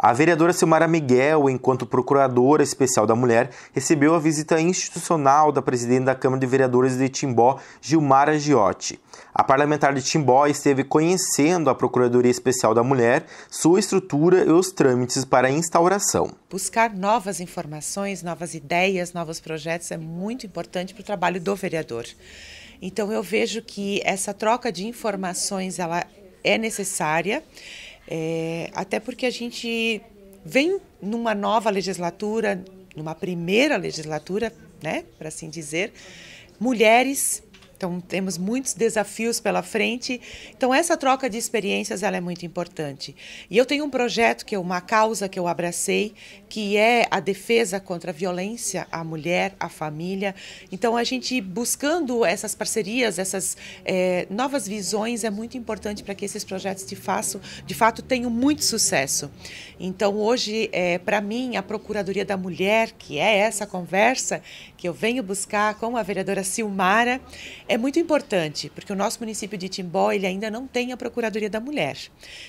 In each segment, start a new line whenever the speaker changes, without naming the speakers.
A vereadora Silmara Miguel, enquanto procuradora especial da mulher, recebeu a visita institucional da presidente da Câmara de Vereadores de Timbó, Gilmara Giotti. A parlamentar de Timbó esteve conhecendo a Procuradoria Especial da Mulher, sua estrutura e os trâmites para a instauração.
Buscar novas informações, novas ideias, novos projetos é muito importante para o trabalho do vereador. Então eu vejo que essa troca de informações ela é necessária é, até porque a gente vem numa nova legislatura, numa primeira legislatura, né, para assim dizer, mulheres então temos muitos desafios pela frente. Então essa troca de experiências ela é muito importante. E eu tenho um projeto que é uma causa que eu abracei, que é a defesa contra a violência à mulher, à família. Então a gente buscando essas parcerias, essas é, novas visões é muito importante para que esses projetos de, faço, de fato tenham muito sucesso. Então hoje é, para mim a procuradoria da mulher, que é essa conversa que eu venho buscar com a vereadora Silmara é muito importante, porque o nosso município de Timbó ele ainda não tem a Procuradoria da Mulher.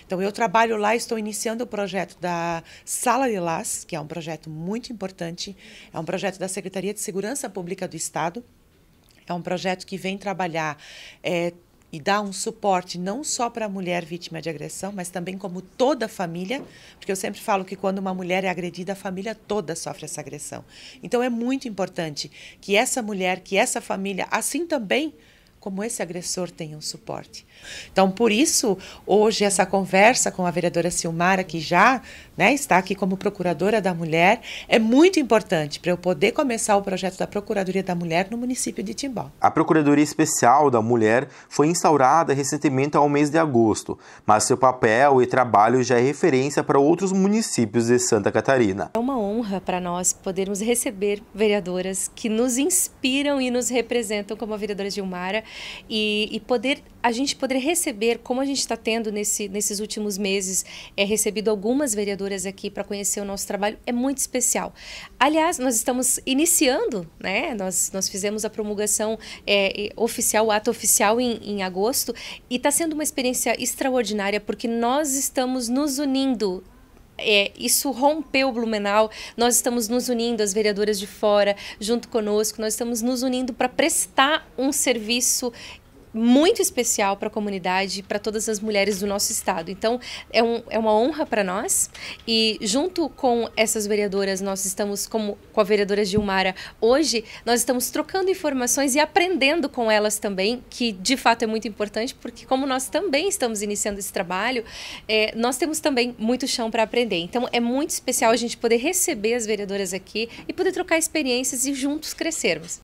Então, eu trabalho lá, estou iniciando o projeto da Sala de Lás, que é um projeto muito importante, é um projeto da Secretaria de Segurança Pública do Estado, é um projeto que vem trabalhar é, e dar um suporte não só para a mulher vítima de agressão, mas também como toda a família, porque eu sempre falo que quando uma mulher é agredida, a família toda sofre essa agressão. Então é muito importante que essa mulher, que essa família, assim também como esse agressor tem um suporte. Então, por isso, hoje, essa conversa com a vereadora Silmara, que já né, está aqui como procuradora da mulher, é muito importante para eu poder começar o projeto da Procuradoria da Mulher no município de Timbó.
A Procuradoria Especial da Mulher foi instaurada recentemente ao mês de agosto, mas seu papel e trabalho já é referência para outros municípios de Santa Catarina. É
uma honra honra para nós podermos receber vereadoras que nos inspiram e nos representam como a vereadora Gilmara e, e poder a gente poder receber, como a gente está tendo nesse, nesses últimos meses, é recebido algumas vereadoras aqui para conhecer o nosso trabalho, é muito especial. Aliás, nós estamos iniciando, né? Nós, nós fizemos a promulgação é, oficial, o ato oficial em, em agosto, e está sendo uma experiência extraordinária porque nós estamos nos unindo é, isso rompeu o Blumenau. Nós estamos nos unindo, as vereadoras de fora, junto conosco, nós estamos nos unindo para prestar um serviço muito especial para a comunidade, para todas as mulheres do nosso estado. Então, é, um, é uma honra para nós. E junto com essas vereadoras, nós estamos, como com a vereadora Gilmara, hoje, nós estamos trocando informações e aprendendo com elas também, que de fato é muito importante, porque como nós também estamos iniciando esse trabalho, é, nós temos também muito chão para aprender. Então, é muito especial a gente poder receber as vereadoras aqui e poder trocar experiências e juntos crescermos.